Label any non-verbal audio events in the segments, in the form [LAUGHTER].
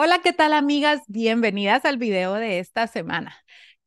Hola, ¿qué tal amigas? Bienvenidas al video de esta semana.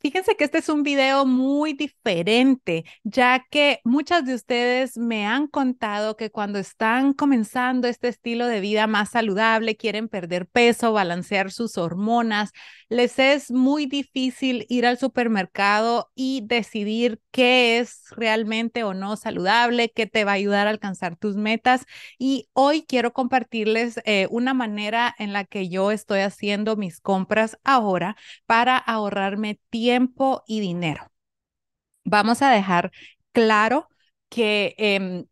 Fíjense que este es un video muy diferente, ya que muchas de ustedes me han contado que cuando están comenzando este estilo de vida más saludable, quieren perder peso, balancear sus hormonas, les es muy difícil ir al supermercado y decidir qué es realmente o no saludable, qué te va a ayudar a alcanzar tus metas. Y hoy quiero compartirles eh, una manera en la que yo estoy haciendo mis compras ahora para ahorrarme tiempo tiempo y dinero. Vamos a dejar claro que em,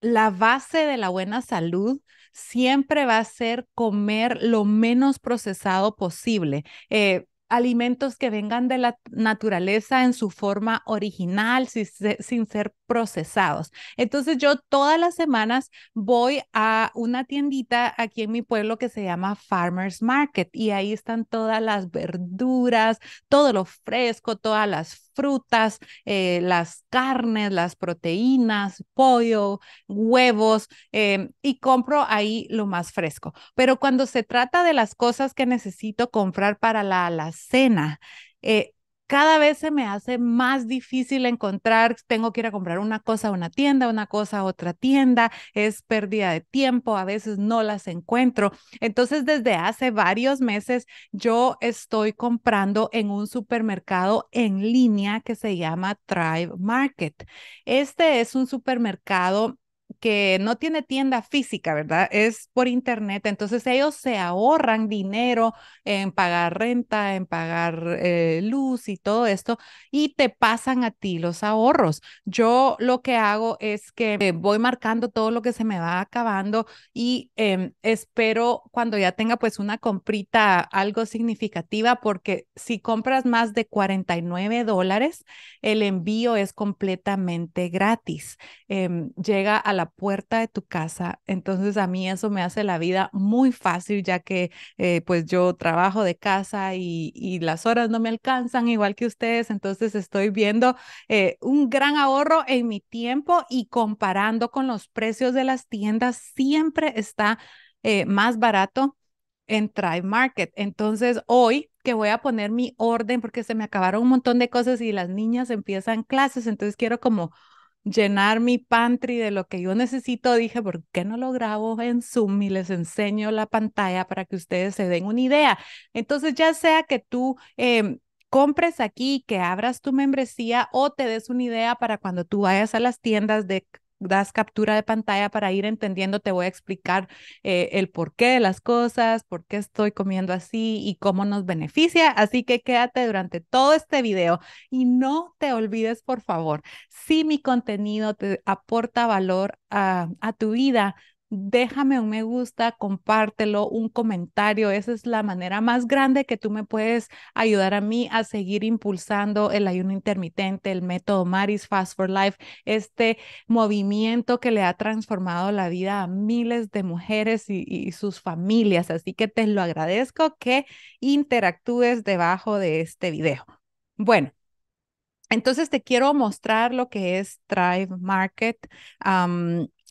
la base de la buena salud siempre va a ser comer lo menos procesado posible. Eh, alimentos que vengan de la naturaleza en su forma original, sin, ser procesados. Entonces yo todas las semanas voy a una tiendita aquí en mi pueblo que se llama Farmers Market y ahí están todas las verduras, todo lo fresco, todas las frutas, eh, las carnes, las proteínas, pollo, huevos em, y compro ahí lo más fresco. Pero cuando se trata de las cosas que necesito comprar para la, cena, eh, cada vez se me hace más difícil encontrar, tengo que ir a comprar una cosa a una tienda, una cosa a otra tienda, es pérdida de tiempo, a veces no las encuentro. Entonces, desde hace varios meses yo estoy comprando en un supermercado en línea que se llama Tribe Market. Este es un supermercado que no tiene tienda física, ¿verdad? Es por internet. Entonces ellos se ahorran dinero en pagar renta, en pagar eh, luz y todo esto y te pasan a ti los ahorros. Yo lo que hago es que voy marcando todo lo que se me va acabando y em, espero cuando ya tenga pues una comprita algo significativa porque si compras más de 49 dólares, el envío es completamente gratis. Em, llega a la puerta de tu casa. Entonces a mí eso me hace la vida muy fácil ya que eh, pues yo trabajo de casa y, las horas no me alcanzan igual que ustedes. Entonces estoy viendo eh, un gran ahorro en mi tiempo y comparando con los precios de las tiendas siempre está eh, más barato en Try Market. Entonces, hoy que voy a poner mi orden porque se me acabaron un montón de cosas y las niñas empiezan clases, entonces quiero como llenar mi pantry de lo que yo necesito, dije, ¿por qué no lo grabo en Zoom y les enseño la pantalla para que ustedes se den una idea? Entonces, ya sea que tú... Em, compres aquí, que abras tu membresía o te des una idea para cuando tú vayas a las tiendas de das captura de pantalla para ir entendiendo, te voy a explicar eh, el porqué de las cosas, por qué estoy comiendo así y cómo nos beneficia. Así que quédate durante todo este video y no te olvides, por favor, si mi contenido te aporta valor a, a tu vida, déjame un me gusta, compártelo, un comentario. Esa es la manera más grande que tú me puedes ayudar a mí a seguir impulsando el ayuno intermitente, el método Maris Fast for Life, este movimiento que le ha transformado la vida a miles de mujeres y, sus familias. Así que te lo agradezco que interactúes debajo de este video. Bueno. Entonces te quiero mostrar lo que es Thrive Market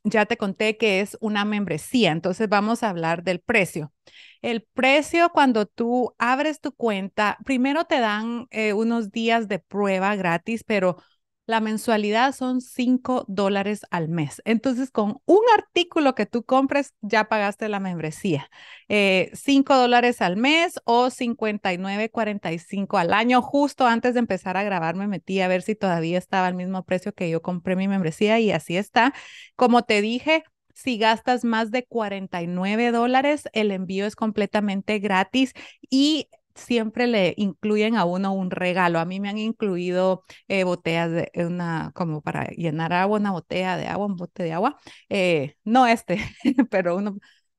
ya te conté que es una membresía, entonces vamos a hablar del precio. El precio cuando tú abres tu cuenta, primero te dan eh, unos días de prueba gratis, pero la mensualidad son 5 dólares al mes. Entonces, con un artículo que tú compres, ya pagaste la membresía. Eh, cinco 5 dólares al mes o 59.45 al año. Justo antes de empezar a grabar, me metí a ver si todavía estaba al mismo precio que yo compré mi membresía y así está. Como te dije, si gastas más de 49 dólares, el envío es completamente gratis y siempre le incluyen a uno un regalo. A mí me han incluido eh, botellas de eh, una, como para llenar agua, una botella de agua, un bote de agua. Eh, no este, [LAUGHS] pero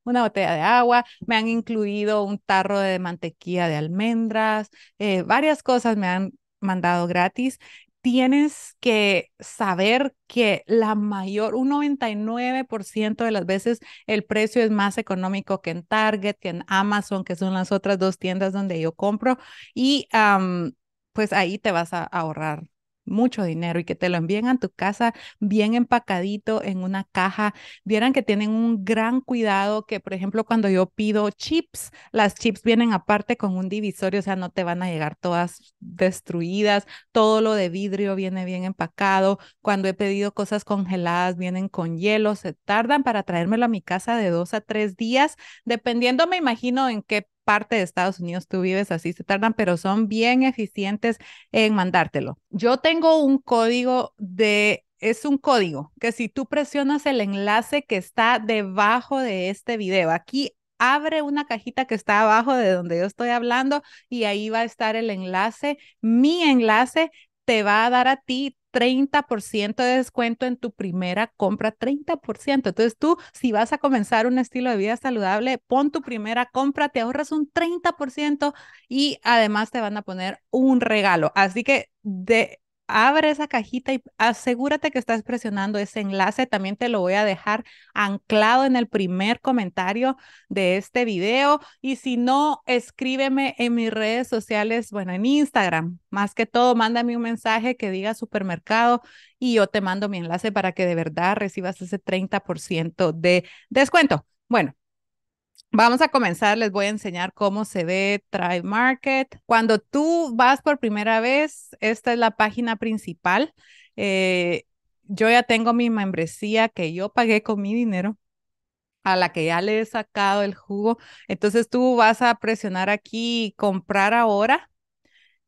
una botella de agua. Me han incluido un tarro de mantequilla de almendras. varias cosas me han mandado gratis tienes que saber que la mayor, un 99% de las veces el precio es más económico que en Target, que en Amazon, que son las otras dos tiendas donde yo compro. Y pues ahí te vas a ahorrar mucho dinero y que te lo envíen a tu casa bien empacadito en una caja. Vieran que tienen un gran cuidado que, por ejemplo, cuando yo pido chips, las chips vienen aparte con un divisorio, o sea, no te van a llegar todas destruidas, todo lo de vidrio viene bien empacado. Cuando he pedido cosas congeladas, vienen con hielo, se tardan para traérmelo a mi casa de dos a tres días, dependiendo, me imagino, en qué parte de Estados Unidos tú vives, así se tardan, pero son bien eficientes en mandártelo. Yo tengo un código de es un código que si tú presionas el enlace que está debajo de este video, aquí abre una cajita que está abajo de donde yo estoy hablando y ahí va a estar el enlace, mi enlace te va a dar a ti 30% de descuento en tu primera compra, 30%. Entonces tú, si vas a comenzar un estilo de vida saludable, pon tu primera compra, te ahorras un 30% y además te van a poner un regalo. Así que de abre esa cajita y asegúrate que estás presionando ese enlace. También te lo voy a dejar anclado en el primer comentario de este video. Y si no, escríbeme en mis redes sociales, bueno, en Instagram. Más que todo, mándame un mensaje que diga supermercado y yo te mando mi enlace para que de verdad recibas ese 30% de descuento. Bueno, Vamos a comenzar, les voy a enseñar cómo se ve Try Market. Cuando tú vas por primera vez, esta es la página principal. Eh, yo ya tengo mi membresía que yo pagué con mi dinero, a la que ya le he sacado el jugo. Entonces tú vas a presionar aquí comprar ahora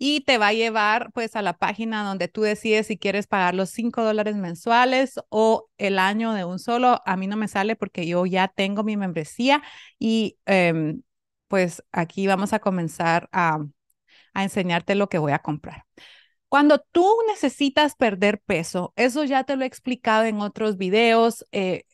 y te va a llevar pues a la página donde tú decides si quieres pagar los 5 dólares mensuales o el año de un solo. A mí no me sale porque yo ya tengo mi membresía y em, pues aquí vamos a comenzar a, a enseñarte lo que voy a comprar. Cuando tú necesitas perder peso, eso ya te lo he explicado en otros videos. Eh,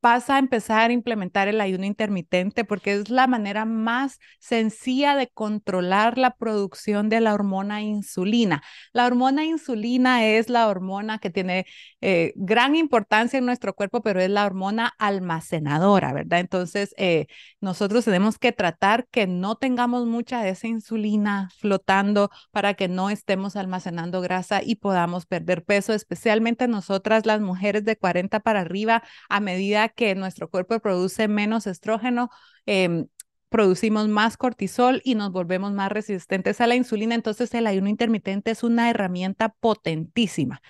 pasa a empezar a implementar el ayuno intermitente porque es la manera más sencilla de controlar la producción de la hormona insulina. La hormona insulina es la hormona que tiene eh, gran importancia en nuestro cuerpo, pero es la hormona almacenadora, ¿verdad? Entonces, eh, nosotros tenemos que tratar que no tengamos mucha de esa insulina flotando para que no estemos almacenando grasa y podamos perder peso, especialmente nosotras las mujeres de 40 para arriba, a medida que que nuestro cuerpo produce menos estrógeno, em, producimos más cortisol y nos volvemos más resistentes a la insulina. Entonces el ayuno intermitente es una herramienta potentísima.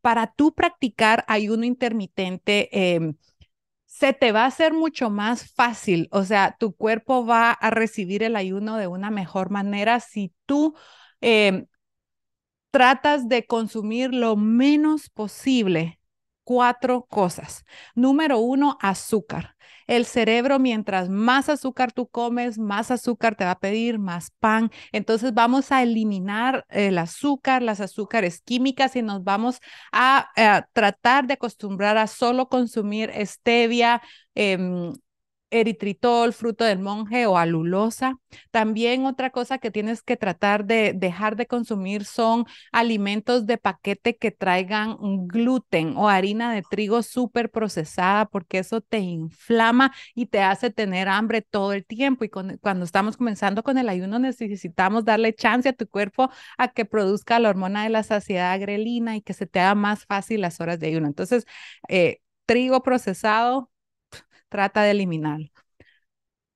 Para tú practicar ayuno intermitente, em, se te va a hacer mucho más fácil, o sea, tu cuerpo va a recibir el ayuno de una mejor manera si tú em, tratas de consumir lo menos posible cuatro cosas. Número uno, azúcar. El cerebro, mientras más azúcar tú comes, más azúcar te va a pedir, más pan. Entonces vamos a eliminar el azúcar, las azúcares químicas y nos vamos a, eh, tratar de acostumbrar a solo consumir stevia, em, eritritol, fruto del monje o alulosa. También otra cosa que tienes que tratar de dejar de consumir son alimentos de paquete que traigan gluten o harina de trigo súper procesada porque eso te inflama y te hace tener hambre todo el tiempo. Y cuando estamos comenzando con el ayuno necesitamos darle chance a tu cuerpo a que produzca la hormona de la saciedad grelina y que se te haga más fácil las horas de ayuno. Entonces, eh, trigo procesado, trata de eliminarlo.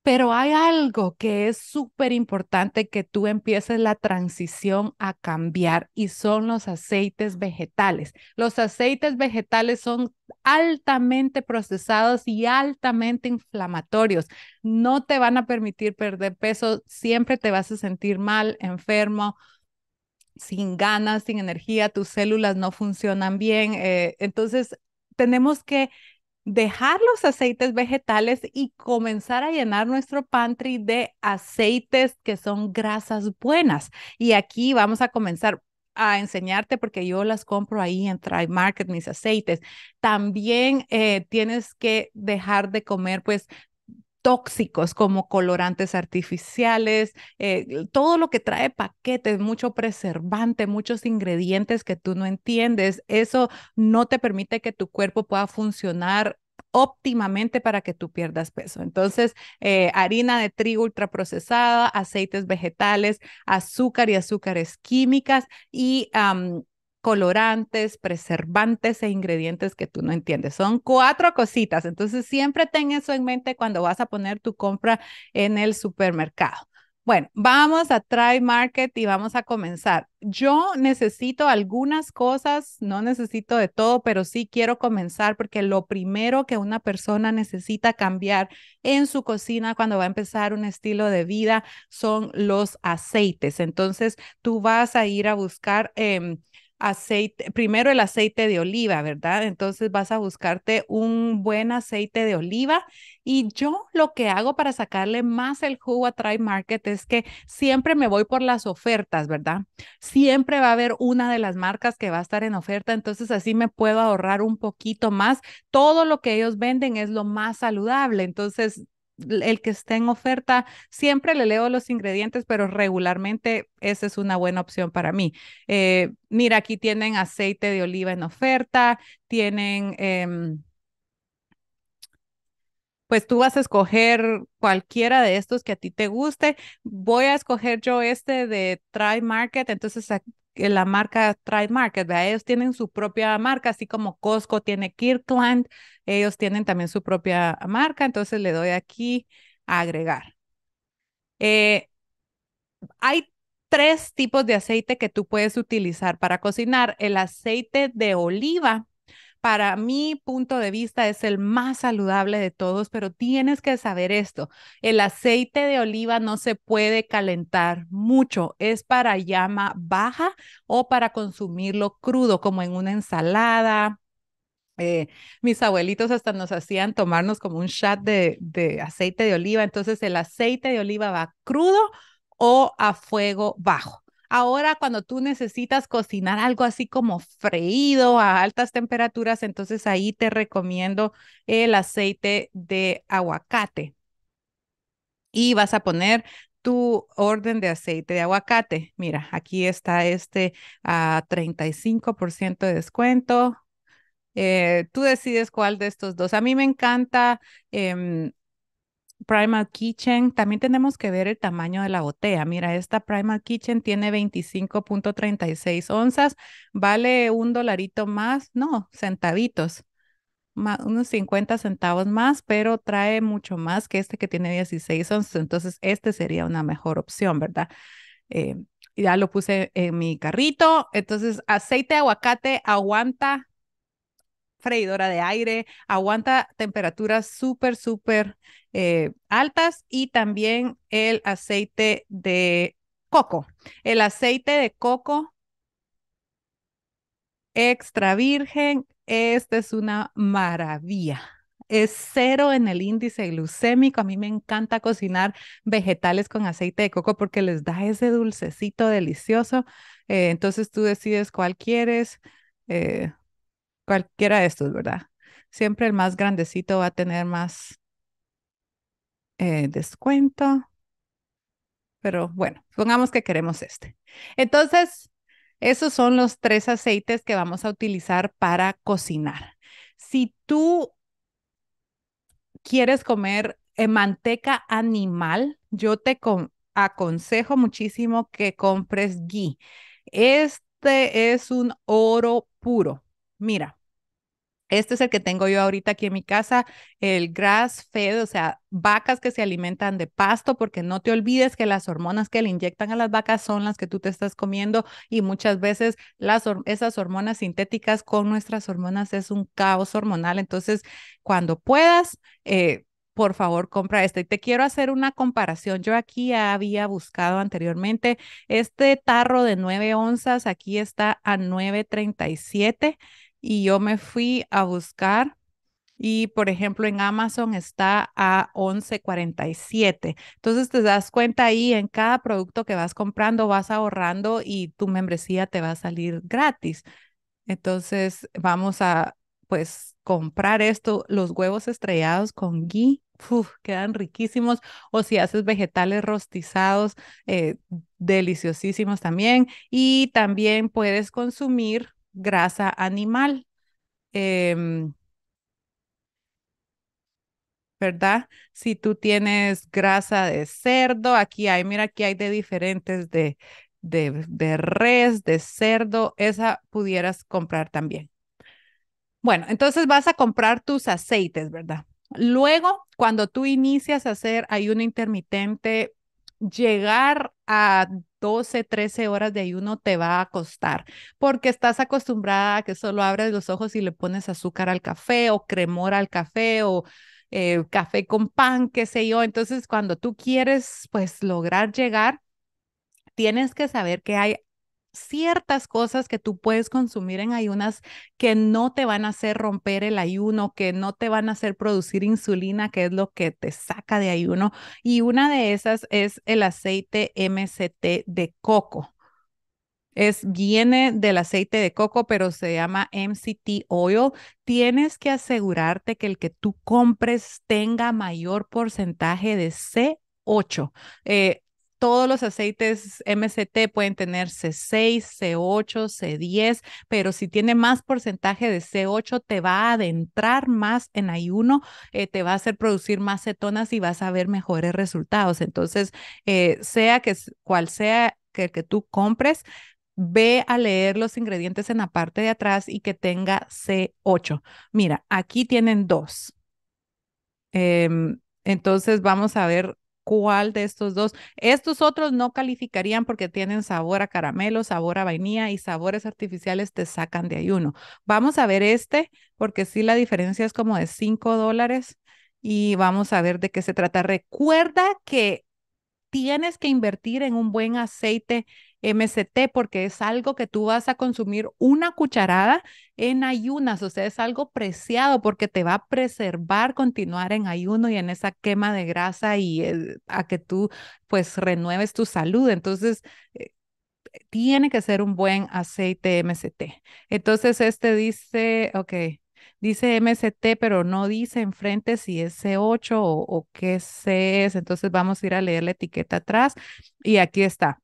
Pero hay algo que es súper importante que tú empieces la transición a cambiar y son los aceites vegetales. Los aceites vegetales son altamente procesados y altamente inflamatorios. No te van a permitir perder peso, siempre te vas a sentir mal, enfermo, sin ganas, sin energía, tus células no funcionan bien. Eh, entonces, tenemos que dejar los aceites vegetales y comenzar a llenar nuestro pantry de aceites que son grasas buenas. Y aquí vamos a comenzar a enseñarte porque yo las compro ahí en Try Market, mis aceites. También eh, tienes que dejar de comer pues tóxicos como colorantes artificiales, eh, todo lo que trae paquetes, mucho preservante, muchos ingredientes que tú no entiendes, eso no te permite que tu cuerpo pueda funcionar óptimamente para que tú pierdas peso. Entonces, eh, harina de trigo ultraprocesada, aceites vegetales, azúcar y azúcares químicas y colorantes, preservantes e ingredientes que tú no entiendes. Son cuatro cositas. Entonces, siempre ten eso en mente cuando vas a poner tu compra en el supermercado. Bueno, vamos a Try Market y vamos a comenzar. Yo necesito algunas cosas, no necesito de todo, pero sí quiero comenzar porque lo primero que una persona necesita cambiar en su cocina cuando va a empezar un estilo de vida son los aceites. Entonces, tú vas a ir a buscar... Em, aceite, primero el aceite de oliva, ¿verdad? Entonces vas a buscarte un buen aceite de oliva y yo lo que hago para sacarle más el jugo a Try Market es que siempre me voy por las ofertas, ¿verdad? Siempre va a haber una de las marcas que va a estar en oferta, entonces así me puedo ahorrar un poquito más. Todo lo que ellos venden es lo más saludable, entonces el que esté en oferta, siempre le leo los ingredientes, pero regularmente esa es una buena opción para mí. Eh, mira, aquí tienen aceite de oliva en oferta, tienen... Em, pues tú vas a escoger cualquiera de estos que a ti te guste. Voy a escoger yo este de Try Market, entonces aquí la marca Trade Market, Ellos tienen su propia marca, así como Costco tiene Kirkland, ellos tienen también su propia marca, entonces le doy aquí a agregar. Eh, hay tres tipos de aceite que tú puedes utilizar para cocinar. El aceite de oliva, para mi punto de vista es el más saludable de todos, pero tienes que saber esto, el aceite de oliva no se puede calentar mucho, es para llama baja o para consumirlo crudo, como en una ensalada, eh, mis abuelitos hasta nos hacían tomarnos como un shot de, aceite de oliva. Entonces el aceite de oliva va crudo o a fuego bajo. Ahora cuando tú necesitas cocinar algo así como freído a altas temperaturas, entonces ahí te recomiendo el aceite de aguacate. Y vas a poner tu orden de aceite de aguacate. Mira, aquí está este a 35% de descuento. Eh, tú decides cuál de estos dos. A mí me encanta em, Primal Kitchen, también tenemos que ver el tamaño de la botella. Mira, esta Primal Kitchen tiene 25.36 onzas, vale un dolarito más, no, centavitos, unos 50 centavos más, pero trae mucho más que este que tiene 16 onzas, entonces este sería una mejor opción, ¿verdad? Eh, ya lo puse en mi carrito, entonces aceite de aguacate aguanta freidora de aire, aguanta temperaturas súper, súper eh, altas y también el aceite de coco. El aceite de coco extra virgen, esta es una maravilla. Es cero en el índice glucémico. A mí me encanta cocinar vegetales con aceite de coco porque les da ese dulcecito delicioso. Eh, entonces tú decides cuál quieres. Eh, cualquiera de estos, ¿verdad? Siempre el más grandecito va a tener más eh, descuento. Pero bueno, pongamos que queremos este. Entonces, esos son los tres aceites que vamos a utilizar para cocinar. Si tú quieres comer eh, manteca animal, yo te aconsejo muchísimo que compres ghee. Este es un oro puro mira, este es el que tengo yo ahorita aquí en mi casa, el grass fed, o sea, vacas que se alimentan de pasto, porque no te olvides que las hormonas que le inyectan a las vacas son las que tú te estás comiendo y muchas veces las, esas hormonas sintéticas con nuestras hormonas es un caos hormonal. Entonces, cuando puedas, eh, por favor, compra este. Y Te quiero hacer una comparación. Yo aquí había buscado anteriormente este tarro de 9 onzas, aquí está a 937 y yo me fui a buscar y por ejemplo en Amazon está a 11.47. Entonces te das cuenta ahí en cada producto que vas comprando vas ahorrando y tu membresía te va a salir gratis. Entonces vamos a pues comprar esto, los huevos estrellados con gui. quedan riquísimos, o si haces vegetales rostizados, eh, deliciosísimos también, y también puedes consumir grasa animal. Em, ¿Verdad? Si tú tienes grasa de cerdo, aquí hay, mira, aquí hay de diferentes, de, de, de res, de cerdo, esa pudieras comprar también. Bueno, entonces vas a comprar tus aceites, ¿verdad? Luego, cuando tú inicias a hacer ayuno intermitente, llegar a 12, 13 horas de ayuno te va a costar, porque estás acostumbrada a que solo abres los ojos y le pones azúcar al café o cremor al café o eh, café con pan, qué sé yo. Entonces, cuando tú quieres, pues, lograr llegar, tienes que saber que hay ciertas cosas que tú puedes consumir en ayunas que no te van a hacer romper el ayuno, que no te van a hacer producir insulina, que es lo que te saca de ayuno. Y una de esas es el aceite MCT de coco. Es, viene del aceite de coco, pero se llama MCT Oil. Tienes que asegurarte que el que tú compres tenga mayor porcentaje de C8. Eh, todos los aceites MCT pueden tener C6, C8, C10, pero si tiene más porcentaje de C8 te va a adentrar más en ayuno, eh, te va a hacer producir más cetonas y vas a ver mejores resultados. Entonces, eh, sea que cual sea que, que tú compres, ve a leer los ingredientes en la parte de atrás y que tenga C8. Mira, aquí tienen dos. Em, entonces vamos a ver cuál de estos dos. Estos otros no calificarían porque tienen sabor a caramelo, sabor a vainilla y sabores artificiales te sacan de ayuno. Vamos a ver este porque sí la diferencia es como de 5 dólares y vamos a ver de qué se trata. Recuerda que tienes que invertir en un buen aceite MCT, porque es algo que tú vas a consumir una cucharada en ayunas, o sea, es algo preciado porque te va a preservar continuar en ayuno y en esa quema de grasa y a que tú pues renueves tu salud. Entonces, eh, tiene que ser un buen aceite MCT. Entonces, este dice, ok, dice MCT, pero no dice enfrente si es C8 o, o qué C es. Entonces, vamos a ir a leer la etiqueta atrás y aquí está.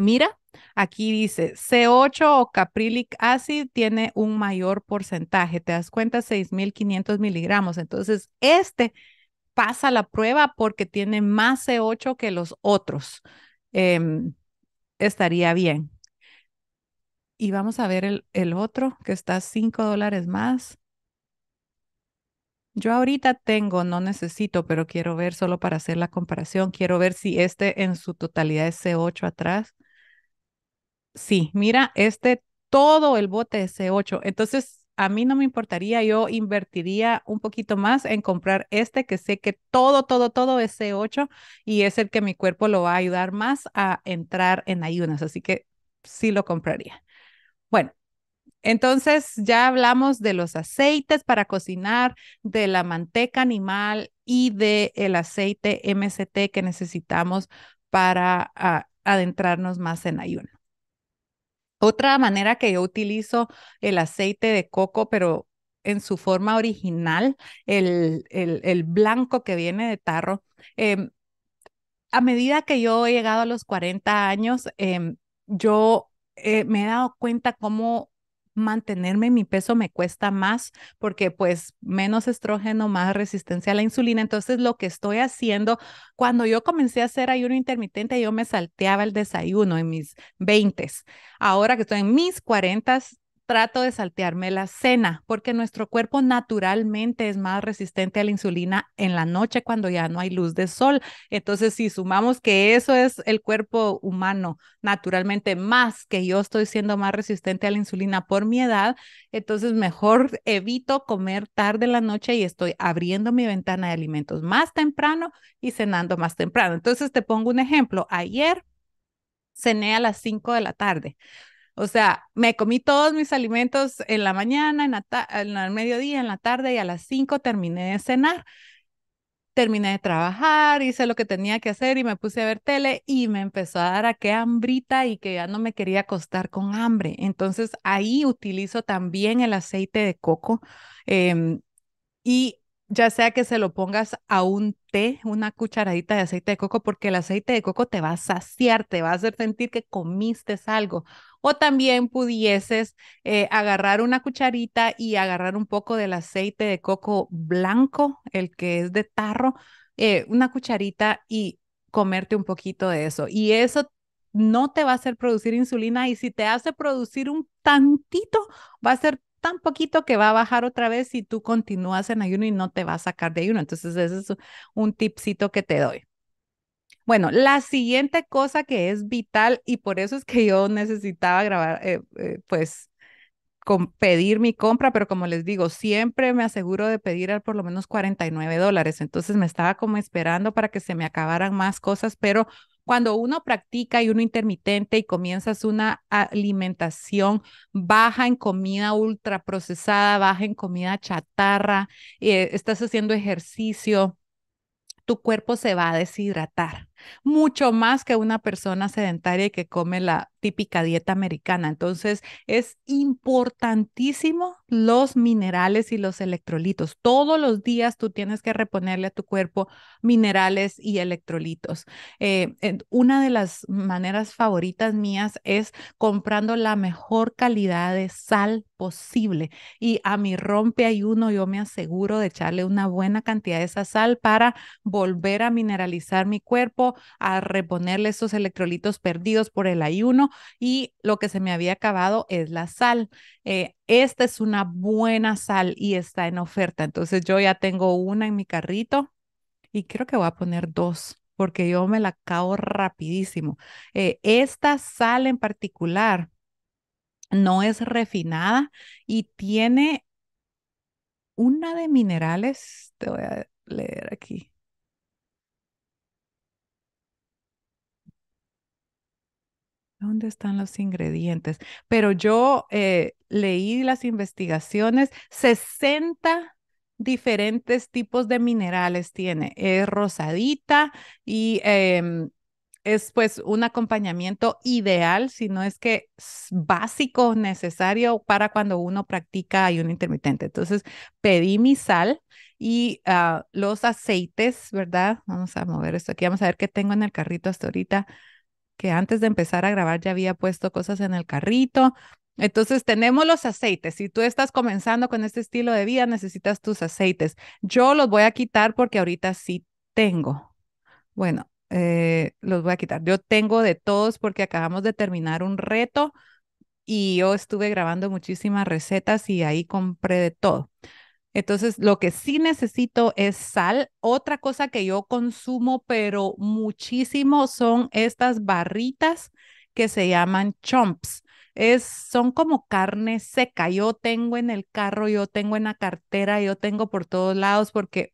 Mira, aquí dice C8 o caprylic acid tiene un mayor porcentaje, te das cuenta, 6.500 miligramos. Entonces, este pasa la prueba porque tiene más C8 que los otros. Em, estaría bien. Y vamos a ver el, el otro que está 5 dólares más. Yo ahorita tengo, no necesito, pero quiero ver solo para hacer la comparación. Quiero ver si este en su totalidad es C8 atrás sí, mira, este todo el bote es C8. Entonces, a mí no me importaría, yo invertiría un poquito más en comprar este que sé que todo, todo, todo es C8 y es el que mi cuerpo lo va a ayudar más a entrar en ayunas. Así que sí lo compraría. Bueno, entonces ya hablamos de los aceites para cocinar, de la manteca animal y de el aceite MCT que necesitamos para ah, adentrarnos más en ayuno. Otra manera que yo utilizo el aceite de coco, pero en su forma original, el, el, blanco que viene de tarro. Em, a medida que yo he llegado a los 40 años, em, yo eh, me he dado cuenta cómo mantenerme en mi peso me cuesta más porque pues menos estrógeno, más resistencia a la insulina. Entonces lo que estoy haciendo, cuando yo comencé a hacer ayuno intermitente, yo me salteaba el desayuno en mis 20. Ahora que estoy en mis 40, trato de saltearme la cena porque nuestro cuerpo naturalmente es más resistente a la insulina en la noche cuando ya no hay luz de sol. Entonces, si sumamos que eso es el cuerpo humano naturalmente más que yo estoy siendo más resistente a la insulina por mi edad, entonces mejor evito comer tarde en la noche y estoy abriendo mi ventana de alimentos más temprano y cenando más temprano. Entonces, te pongo un ejemplo. Ayer cené a las 5 de la tarde. O sea, me comí todos mis alimentos en la mañana, en, el mediodía, en la tarde y a las 5 terminé de cenar. Terminé de trabajar, hice lo que tenía que hacer y me puse a ver tele y me empezó a dar a qué hambrita y que ya no me quería acostar con hambre. Entonces ahí utilizo también el aceite de coco em, y ya sea que se lo pongas a un té, una cucharadita de aceite de coco, porque el aceite de coco te va a saciar, te va a hacer sentir que comiste algo. O también pudieses eh, agarrar una cucharita y agarrar un poco del aceite de coco blanco, el que es de tarro, eh, una cucharita y comerte un poquito de eso. Y eso no te va a hacer producir insulina y si te hace producir un tantito, va a ser tan poquito que va a bajar otra vez si tú continúas en ayuno y no te va a sacar de ayuno. Entonces, ese es un tipcito que te doy. Bueno, la siguiente cosa que es vital y por eso es que yo necesitaba grabar, eh, eh, pues con pedir mi compra, pero como les digo, siempre me aseguro de pedir al por lo menos 49 dólares. Entonces me estaba como esperando para que se me acabaran más cosas, pero cuando uno practica y uno intermitente y comienzas una alimentación baja en comida ultraprocesada, baja en comida chatarra, eh, estás haciendo ejercicio, tu cuerpo se va a deshidratar mucho más que una persona sedentaria que come la típica dieta americana. Entonces, es importantísimo los minerales y los electrolitos. Todos los días tú tienes que reponerle a tu cuerpo minerales y electrolitos. Eh, una de las maneras favoritas mías es comprando la mejor calidad de sal posible. Y a mi rompe yo me aseguro de echarle una buena cantidad de esa sal para volver a mineralizar mi cuerpo a reponerle esos electrolitos perdidos por el ayuno y lo que se me había acabado es la sal. Eh, esta es una buena sal y está en oferta. Entonces yo ya tengo una en mi carrito y creo que voy a poner dos porque yo me la acabo rapidísimo. Eh, esta sal en particular no es refinada y tiene una de minerales, te voy a leer aquí. ¿Dónde están los ingredientes? Pero yo eh, leí las investigaciones, 60 diferentes tipos de minerales tiene. Es rosadita y em, es pues un acompañamiento ideal, si no es que es básico, necesario para cuando uno practica ayuno intermitente. Entonces pedí mi sal y ah, los aceites, ¿verdad? Vamos a mover esto aquí, vamos a ver qué tengo en el carrito hasta ahorita que antes de empezar a grabar ya había puesto cosas en el carrito. Entonces tenemos los aceites. Si tú estás comenzando con este estilo de vida, necesitas tus aceites. Yo los voy a quitar porque ahorita sí tengo. Bueno, eh, los voy a quitar. Yo tengo de todos porque acabamos de terminar un reto y yo estuve grabando muchísimas recetas y ahí compré de todo. Entonces, lo que sí necesito es sal. Otra cosa que yo consumo, pero muchísimo, son estas barritas que se llaman chomps. Es, son como carne seca. Yo tengo en el carro, yo tengo en la cartera, yo tengo por todos lados porque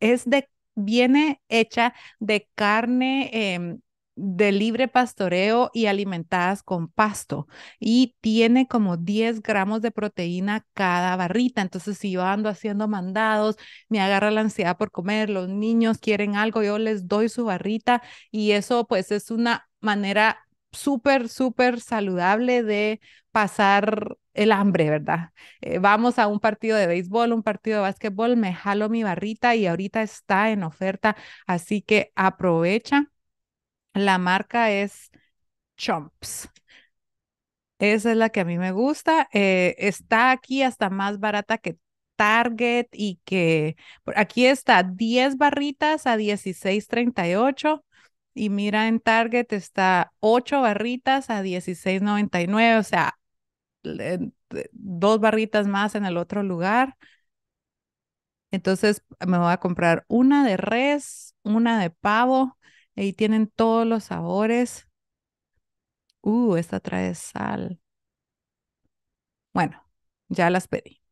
es de, viene hecha de carne em, de libre pastoreo y alimentadas con pasto y tiene como 10 gramos de proteína cada barrita. Entonces, si yo ando haciendo mandados, me agarra la ansiedad por comer, los niños quieren algo, yo les doy su barrita y eso pues es una manera súper, súper saludable de pasar el hambre, ¿verdad? Eh, vamos a un partido de béisbol, un partido de básquetbol, me jalo mi barrita y ahorita está en oferta, así que aprovecha la marca es Chomps. Esa es la que a mí me gusta. Eh, está aquí hasta más barata que Target y que aquí está 10 barritas a 16.38 y mira en Target está 8 barritas a 16.99, o sea, dos barritas más en el otro lugar. Entonces me voy a comprar una de res, una de pavo Ahí tienen todos los sabores. Uh, esta trae sal. Bueno, ya las pedí.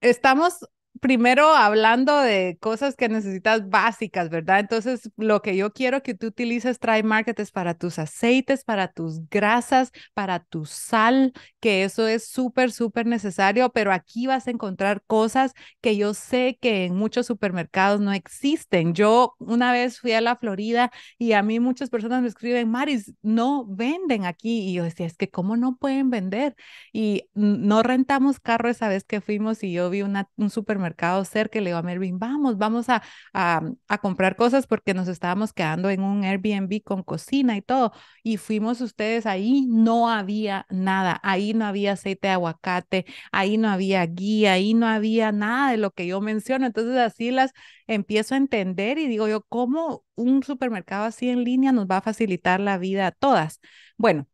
Estamos primero hablando de cosas que necesitas básicas, ¿verdad? Entonces, lo que yo quiero que tú utilices Try Market es para tus aceites, para tus grasas, para tu sal, que eso es súper, súper necesario, pero aquí vas a encontrar cosas que yo sé que en muchos supermercados no existen. Yo una vez fui a la Florida y a mí muchas personas me escriben, Maris, no venden aquí. Y yo decía, es que ¿cómo no pueden vender? Y no rentamos carro esa vez que fuimos y yo vi un supermercado mercado cerca le digo a Melvin, vamos, vamos a, a comprar cosas porque nos estábamos quedando en un Airbnb con cocina y todo. Y fuimos ustedes ahí, no había nada, ahí no había aceite de aguacate, ahí no había guía, ahí no había nada de lo que yo menciono. Entonces así las empiezo a entender y digo yo, ¿cómo un supermercado así en línea nos va a facilitar la vida a todas? Bueno,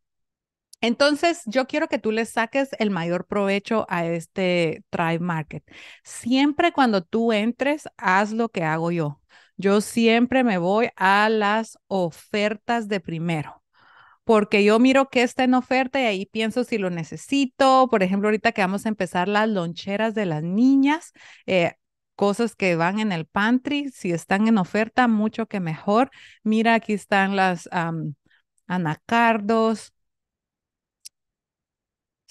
entonces, yo quiero que tú le saques el mayor provecho a este try Market. Siempre cuando tú entres, haz lo que hago yo. Yo siempre me voy a las ofertas de primero porque yo miro qué está en oferta y ahí pienso si lo necesito. Por ejemplo, ahorita que vamos a empezar las loncheras de las niñas, eh, cosas que van en el pantry, si están en oferta, mucho que mejor. Mira, aquí están las anacardos,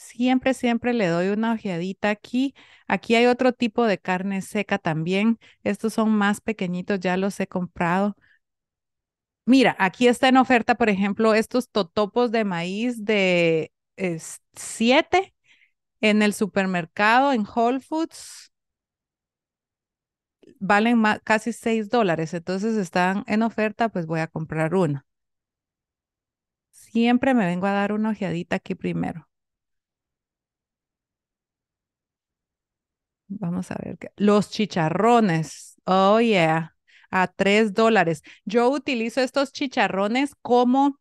siempre, siempre le doy una ojeadita aquí. Aquí hay otro tipo de carne seca también. Estos son más pequeñitos, ya los he comprado. Mira, aquí está en oferta, por ejemplo, estos totopos de maíz de 7 en el supermercado, en Whole Foods. Valen casi 6 dólares, entonces están en oferta, pues voy a comprar uno. Siempre me vengo a dar una ojeadita aquí primero. Vamos a ver. Qué... Los chicharrones. Oh, yeah. A tres dólares. Yo utilizo estos chicharrones como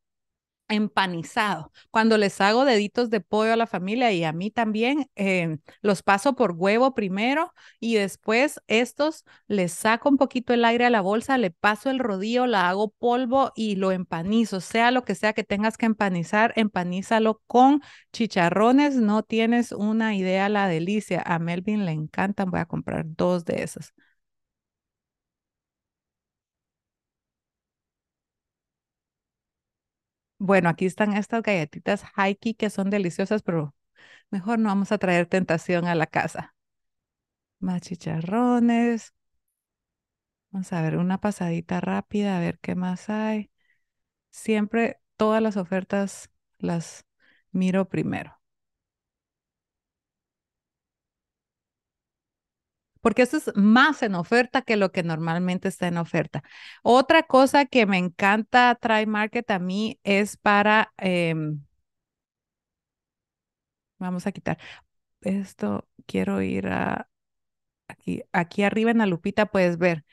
empanizado. Cuando les hago deditos de pollo a la familia y a mí también, eh, los paso por huevo primero y después estos les saco un poquito el aire a la bolsa, le paso el rodillo, la hago polvo y lo empanizo. Sea lo que sea que tengas que empanizar, empanízalo con chicharrones. No tienes una idea la delicia. A Melvin le encantan. Voy a comprar dos de esas. bueno, aquí están estas galletitas Haiki que son deliciosas, pero mejor no vamos a traer tentación a la casa. Más chicharrones. Vamos a ver una pasadita rápida, a ver qué más hay. Siempre todas las ofertas las miro primero. porque eso es más en oferta que lo que normalmente está en oferta. Otra cosa que me encanta Try Market a mí es para, em, vamos a quitar esto, quiero ir aquí, aquí arriba en la lupita puedes ver.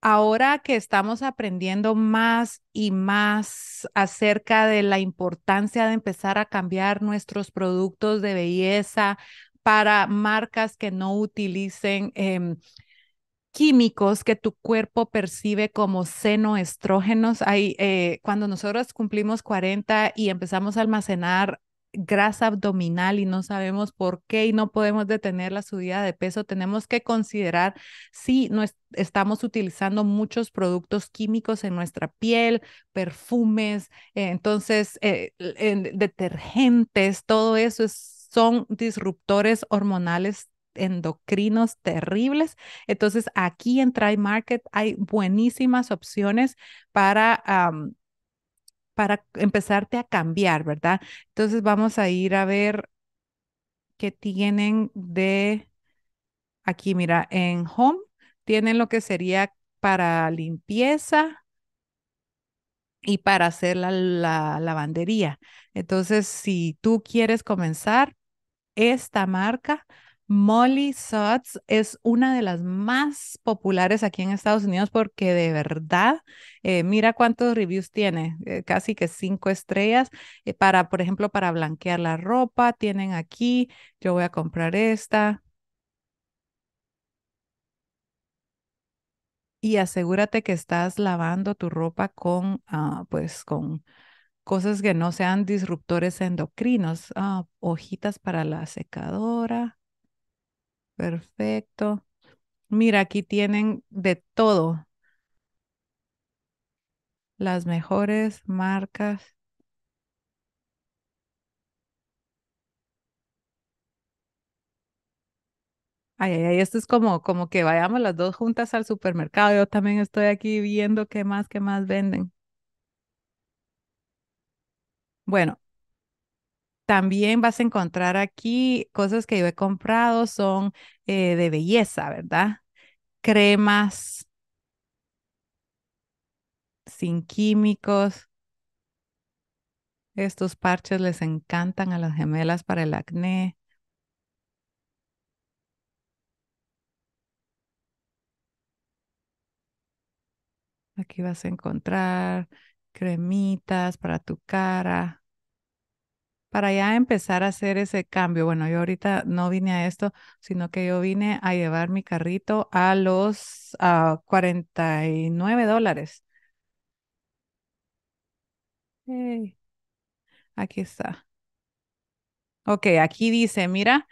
Ahora que estamos aprendiendo más y más acerca de la importancia de empezar a cambiar nuestros productos de belleza, para marcas que no utilicen em, químicos que tu cuerpo percibe como senoestrógenos. Hay, eh, cuando nosotros cumplimos 40 y empezamos a almacenar grasa abdominal y no sabemos por qué y no podemos detener la subida de peso, tenemos que considerar si no estamos utilizando muchos productos químicos en nuestra piel, perfumes, eh, entonces eh, detergentes, todo eso es son disruptores hormonales endocrinos terribles. Entonces, aquí en Try Market hay buenísimas opciones para, para empezarte a cambiar, ¿verdad? Entonces, vamos a ir a ver qué tienen de aquí, mira, en Home tienen lo que sería para limpieza y para hacer la lavandería. Entonces, si tú quieres comenzar, esta marca. Molly Sots es una de las más populares aquí en Estados Unidos porque de verdad, eh, mira cuántos reviews tiene, eh, casi que cinco estrellas. Eh, para, por ejemplo, para blanquear la ropa, tienen aquí, yo voy a comprar esta. Y asegúrate que estás lavando tu ropa con, ah, pues, con cosas que no sean disruptores endocrinos. Ah, hojitas para la secadora. Perfecto. Mira, aquí tienen de todo. Las mejores marcas. Ay, ay, ay, esto es como, como que vayamos las dos juntas al supermercado. Yo también estoy aquí viendo qué más, qué más venden. Bueno, también vas a encontrar aquí cosas que yo he comprado, son eh, de belleza, ¿verdad? Cremas sin químicos. Estos parches les encantan a las gemelas para el acné. Aquí vas a encontrar cremitas para tu cara, para ya empezar a hacer ese cambio. Bueno, yo ahorita no vine a esto, sino que yo vine a llevar mi carrito a los ah, a 49 dólares. aquí está. Ok, aquí dice, mira,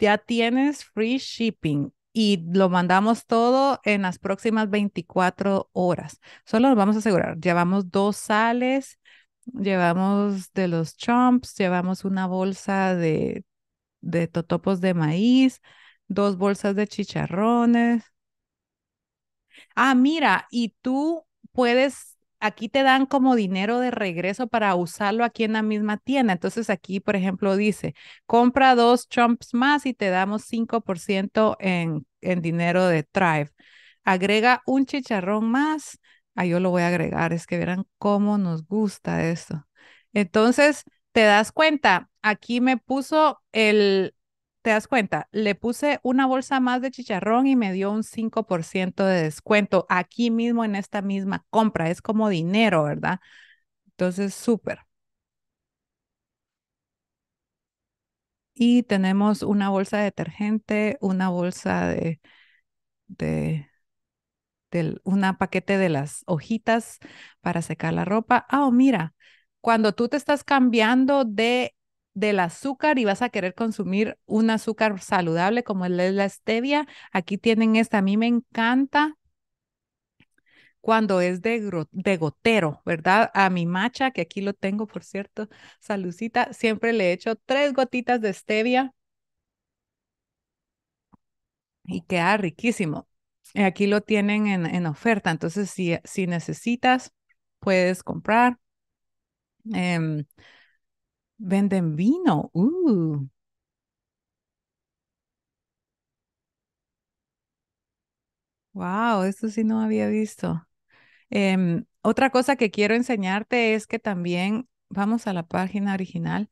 ya tienes free shipping y lo mandamos todo en las próximas 24 horas. Solo nos vamos a asegurar, llevamos dos sales, llevamos de los chomps, llevamos una bolsa de, de totopos de maíz, dos bolsas de chicharrones. Ah, mira, y tú puedes aquí te dan como dinero de regreso para usarlo aquí en la misma tienda. Entonces aquí, por ejemplo, dice, compra dos Trumps más y te damos 5% en, en dinero de Thrive. Agrega un chicharrón más. Ah, yo lo voy a agregar, es que verán cómo nos gusta esto. Entonces, te das cuenta, aquí me puso el, te das cuenta, le puse una bolsa más de chicharrón y me dio un 5% de descuento aquí mismo en esta misma compra. Es como dinero, ¿verdad? Entonces, súper. Y tenemos una bolsa de detergente, una bolsa de, de, de una paquete de las hojitas para secar la ropa. Ah, oh, mira, cuando tú te estás cambiando de del azúcar y vas a querer consumir un azúcar saludable como es la stevia. Aquí tienen esta, a mí me encanta cuando es de, gotero, ¿verdad? A mi macha, que aquí lo tengo, por cierto, salucita, siempre le echo tres gotitas de stevia y queda riquísimo. Aquí lo tienen en, en oferta, entonces si, necesitas, puedes comprar. Em, Venden vino. Wow, uh. esto sí no había visto. Em, otra cosa que quiero enseñarte es que también, vamos a la página original,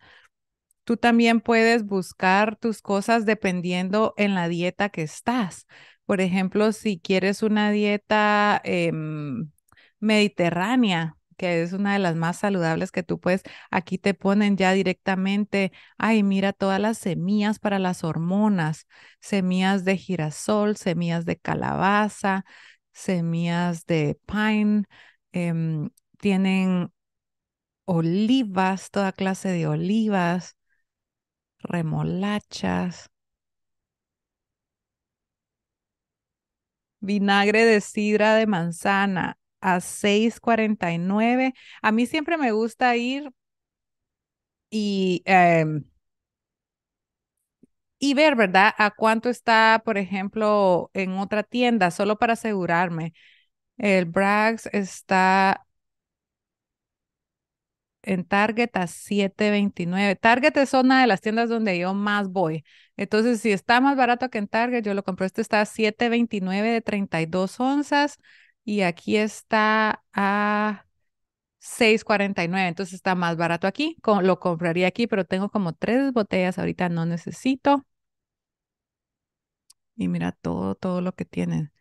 tú también puedes buscar tus cosas dependiendo en la dieta que estás. Por ejemplo, si quieres una dieta em, mediterránea, que es una de las más saludables que tú puedes, aquí te ponen ya directamente, ay, mira todas las semillas para las hormonas, semillas de girasol, semillas de calabaza, semillas de pine, em, tienen olivas, toda clase de olivas, remolachas. vinagre de sidra de manzana, a 6.49. A mí siempre me gusta ir y, em, y ver, ¿verdad? A cuánto está, por ejemplo, en otra tienda, solo para asegurarme. El Brax está en Target a 729. Target es una de las tiendas donde yo más voy. Entonces, si está más barato que en Target, yo lo compré. Este está a 729 de 32 onzas y aquí está a 6.49, entonces está más barato aquí, lo compraría aquí, pero tengo como tres botellas ahorita, no necesito. Y mira todo, todo lo que tienen.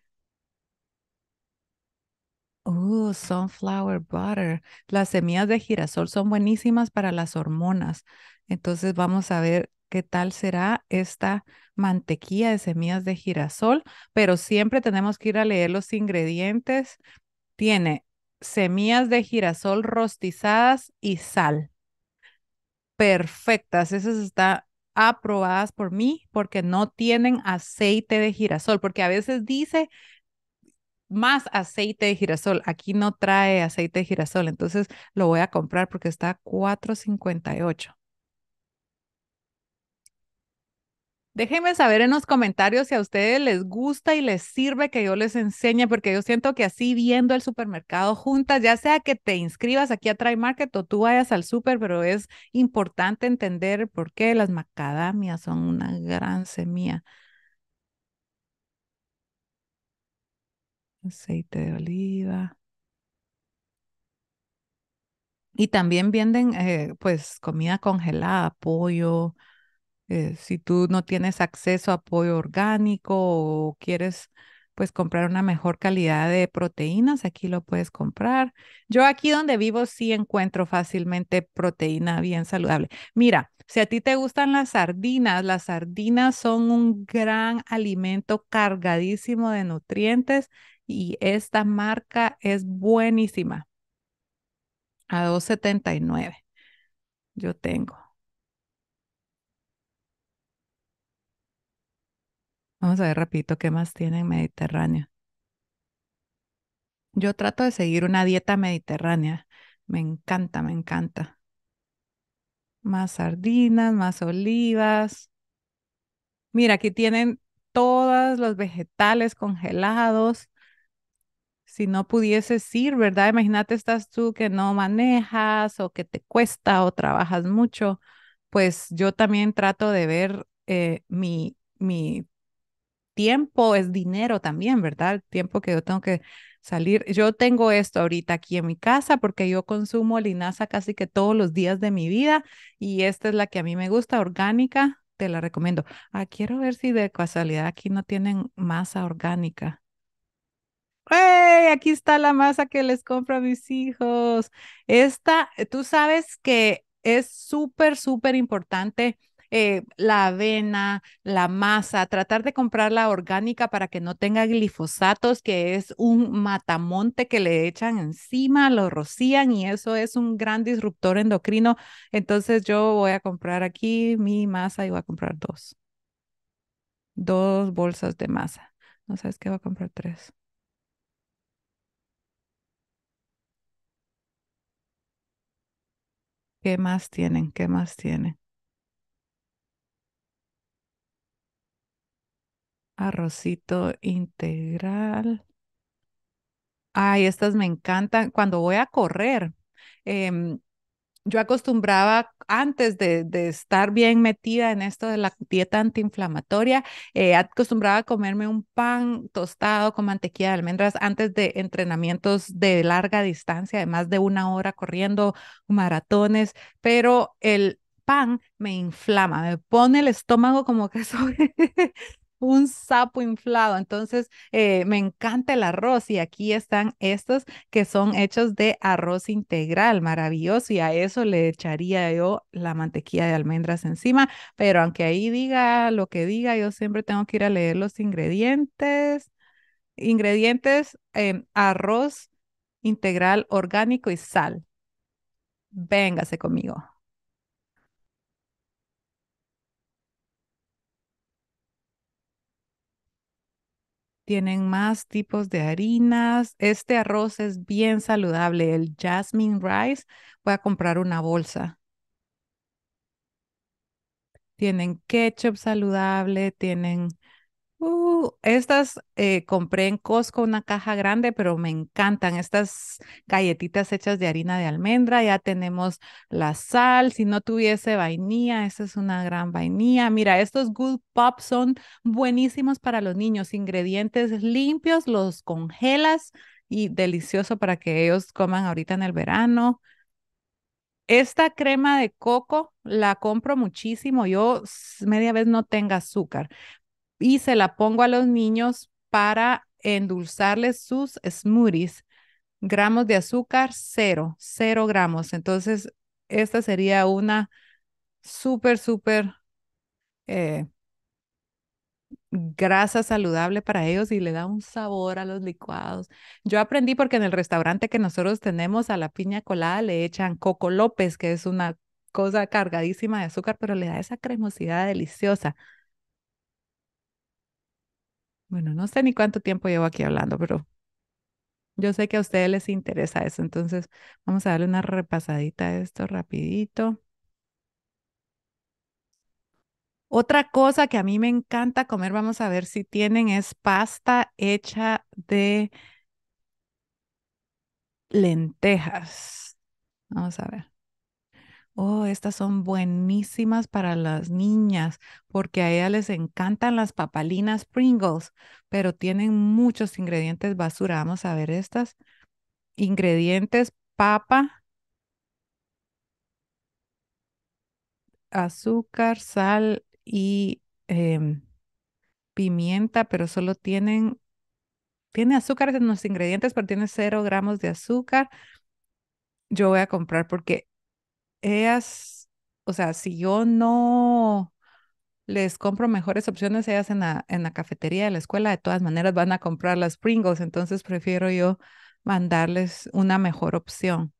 Uh, sunflower butter. Las semillas de girasol son buenísimas para las hormonas. Entonces vamos a ver qué tal será esta mantequilla de semillas de girasol, pero siempre tenemos que ir a leer los ingredientes. Tiene semillas de girasol rostizadas y sal. Perfectas, esas están aprobadas por mí porque no tienen aceite de girasol, porque a veces dice más aceite de girasol. Aquí no trae aceite de girasol, entonces lo voy a comprar porque está 4.58. Déjenme saber en los comentarios si a ustedes les gusta y les sirve que yo les enseñe, porque yo siento que así viendo el supermercado juntas, ya sea que te inscribas aquí a Try Market o tú vayas al super, pero es importante entender por qué las macadamias son una gran semilla. Aceite de oliva. Y también venden eh, pues comida congelada, pollo, eh, si tú no tienes acceso a apoyo orgánico o quieres pues comprar una mejor calidad de proteínas, aquí lo puedes comprar. Yo aquí donde vivo sí encuentro fácilmente proteína bien saludable. Mira, si a ti te gustan las sardinas, las sardinas son un gran alimento cargadísimo de nutrientes y esta marca es buenísima. A 2.79 yo tengo. Vamos a ver rapidito qué más tiene Mediterráneo. Yo trato de seguir una dieta mediterránea. Me encanta, me encanta. Más sardinas, más olivas. Mira, aquí tienen todos los vegetales congelados. Si no pudieses ir, ¿verdad? Imagínate, estás tú que no manejas o que te cuesta o trabajas mucho. Pues yo también trato de ver eh, mi, mi tiempo es dinero también, ¿verdad? tiempo que yo tengo que salir. Yo tengo esto ahorita aquí en mi casa porque yo consumo linaza casi que todos los días de mi vida y esta es la que a mí me gusta, orgánica, te la recomiendo. Ah, quiero ver si de casualidad aquí no tienen masa orgánica. ¡Hey! Aquí está la masa que les compro a mis hijos. Esta, eh, tú sabes que es súper, súper importante eh, la avena, la masa, tratar de comprar la orgánica para que no tenga glifosatos, que es un matamonte que le echan encima, lo rocían y eso es un gran disruptor endocrino. Entonces yo voy a comprar aquí mi masa y voy a comprar dos. Dos bolsas de masa. No sabes qué voy a comprar tres. ¿Qué más tienen? ¿Qué más tienen? Arrocito integral. Ay, estas me encantan. Cuando voy a correr, em, yo acostumbraba antes de, estar bien metida en esto de la dieta antiinflamatoria, eh, acostumbraba a comerme un pan tostado con mantequilla de almendras antes de entrenamientos de larga distancia, de más de una hora corriendo maratones, pero el pan me inflama, me pone el estómago como que [LAUGHS] sobre, un sapo inflado. Entonces, eh, me encanta el arroz y aquí están estos que son hechos de arroz integral, maravilloso. Y a eso le echaría yo la mantequilla de almendras encima. Pero aunque ahí diga lo que diga, yo siempre tengo que ir a leer los ingredientes. Ingredientes, arroz integral orgánico y sal. Véngase conmigo. tienen más tipos de harinas. Este arroz es bien saludable. El jasmine rice, voy a comprar una bolsa. Tienen ketchup saludable, tienen Uh, estas eh, compré en Costco una caja grande, pero me encantan estas galletitas hechas de harina de almendra. Ya tenemos la sal. Si no tuviese vainilla, esta es una gran vainilla. Mira, estos Good Pops son buenísimos para los niños. Ingredientes limpios, los congelas y delicioso para que ellos coman ahorita en el verano. Esta crema de coco la compro muchísimo. Yo media vez no tenga azúcar, y se la pongo a los niños para endulzarles sus smoothies. Gramos de azúcar, cero, cero gramos. Entonces, esta sería una súper, súper eh, grasa saludable para ellos y le da un sabor a los licuados. Yo aprendí porque en el restaurante que nosotros tenemos a la piña colada le echan coco lópez, que es una cosa cargadísima de azúcar, pero le da esa cremosidad deliciosa. Bueno, no sé ni cuánto tiempo llevo aquí hablando, pero yo sé que a ustedes les interesa eso, entonces vamos a darle una repasadita a esto rapidito. Otra cosa que a mí me encanta comer, vamos a ver si tienen, es pasta hecha de lentejas. Vamos a ver oh, estas son buenísimas para las niñas porque a ellas les encantan las papalinas Pringles, pero tienen muchos ingredientes basura. Vamos a ver estas. Ingredientes, papa, azúcar, sal y em, pimienta, pero solo tienen, tiene azúcar en los ingredientes, pero tiene cero gramos de azúcar. Yo voy a comprar porque ellas, o sea, si yo no les compro mejores opciones, ellas en la, en la cafetería de la escuela de todas maneras van a comprar las Pringles, entonces prefiero yo mandarles una mejor opción.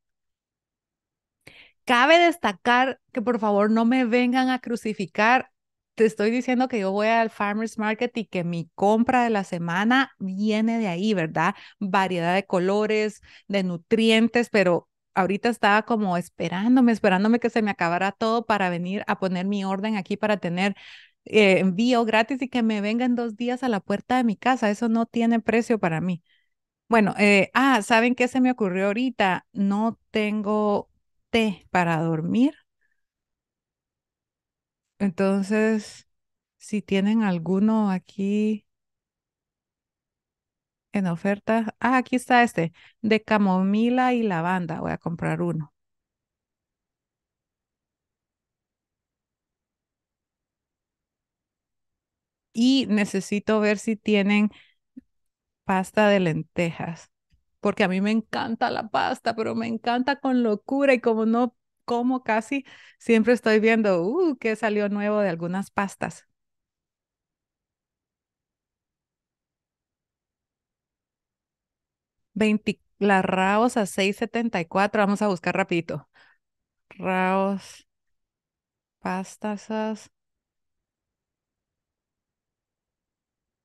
Cabe destacar que por favor no me vengan a crucificar. Te estoy diciendo que yo voy al Farmers Market y que mi compra de la semana viene de ahí, ¿verdad? Variedad de colores, de nutrientes, pero ahorita estaba como esperándome, esperándome que se me acabara todo para venir a poner mi orden aquí para tener eh, envío gratis y que me vengan dos días a la puerta de mi casa. Eso no tiene precio para mí. Bueno, eh, ah, ¿saben qué se me ocurrió ahorita? No tengo té para dormir. Entonces, si tienen alguno aquí en oferta. Ah, aquí está este, de camomila y lavanda. Voy a comprar uno. Y necesito ver si tienen pasta de lentejas, porque a mí me encanta la pasta, pero me encanta con locura y como no como casi, siempre estoy viendo, uh, que salió nuevo de algunas pastas. Las la Raos a 674. Vamos a buscar rapidito. Raos, pastasas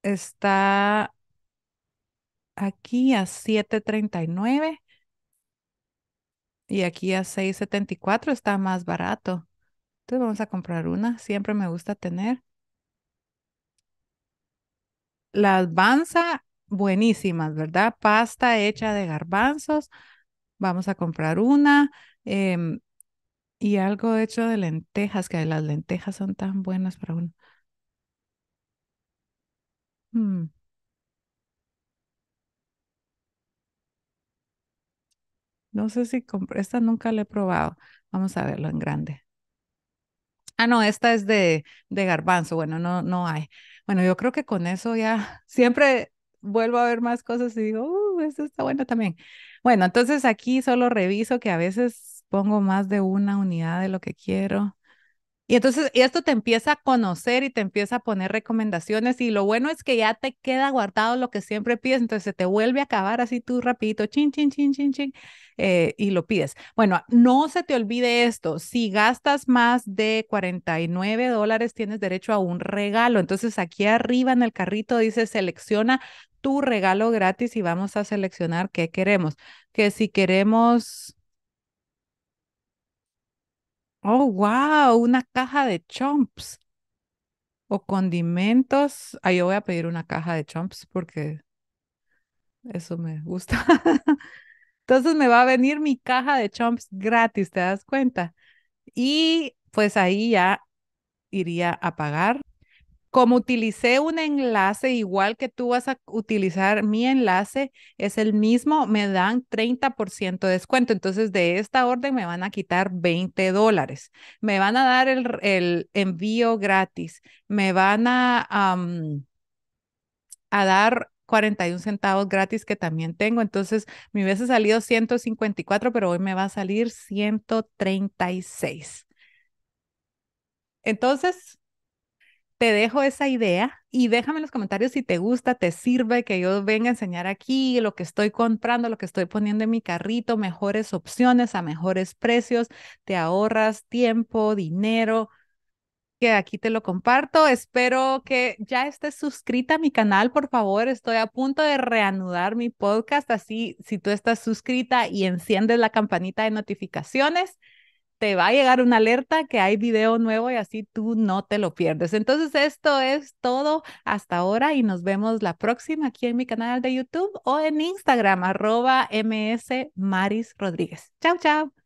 Está aquí a 739 y aquí a 674 está más barato. Entonces vamos a comprar una. Siempre me gusta tener. La Advanza buenísimas, ¿verdad? Pasta hecha de garbanzos, vamos a comprar una. Em, y algo hecho de lentejas, que las lentejas son tan buenas para uno. Mm. No sé si compré, esta nunca la he probado. Vamos a verlo en grande. Ah, no, esta es de, de garbanzo. Bueno, no, no hay. Bueno, yo creo que con eso ya [LAUGHS] siempre vuelvo a ver más cosas y digo, uh, esto está bueno también. Bueno, entonces aquí solo reviso que a veces pongo más de una unidad de lo que quiero. Y entonces esto te empieza a conocer y te empieza a poner recomendaciones y lo bueno es que ya te queda guardado lo que siempre pides, entonces se te vuelve a acabar así tú rapidito, chin, ching, ching, ching, ching, eh, y lo pides. Bueno, no se te olvide esto, si gastas más de 49 dólares tienes derecho a un regalo, entonces aquí arriba en el carrito dice selecciona tu regalo gratis y vamos a seleccionar qué queremos. Que si queremos... Oh, wow, una caja de chomps o condimentos. Ahí yo voy a pedir una caja de chomps porque eso me gusta. [LAUGHS] Entonces me va a venir mi caja de chomps gratis, ¿te das cuenta? Y pues ahí ya iría a pagar. Como utilicé un enlace igual que tú vas a utilizar mi enlace, es el mismo, me dan 30% de descuento. Entonces, de esta orden me van a quitar 20 dólares. Me van a dar el, envío gratis. Me van a, a dar 41 centavos gratis que también tengo. Entonces, me hubiese salido 154, pero hoy me va a salir 136. Entonces, te dejo esa idea y déjame en los comentarios si te gusta, te sirve que yo venga a enseñar aquí lo que estoy comprando, lo que estoy poniendo en mi carrito, mejores opciones a mejores precios, te ahorras tiempo, dinero, que aquí te lo comparto. Espero que ya estés suscrita a mi canal, por favor. Estoy a punto de reanudar mi podcast, así si tú estás suscrita y enciendes la campanita de notificaciones te va a llegar una alerta que hay video nuevo y así tú no te lo pierdes. Entonces, esto es todo hasta ahora y nos vemos la próxima aquí en mi canal de YouTube o en Instagram, arroba ms Maris Rodríguez. Chao, chao.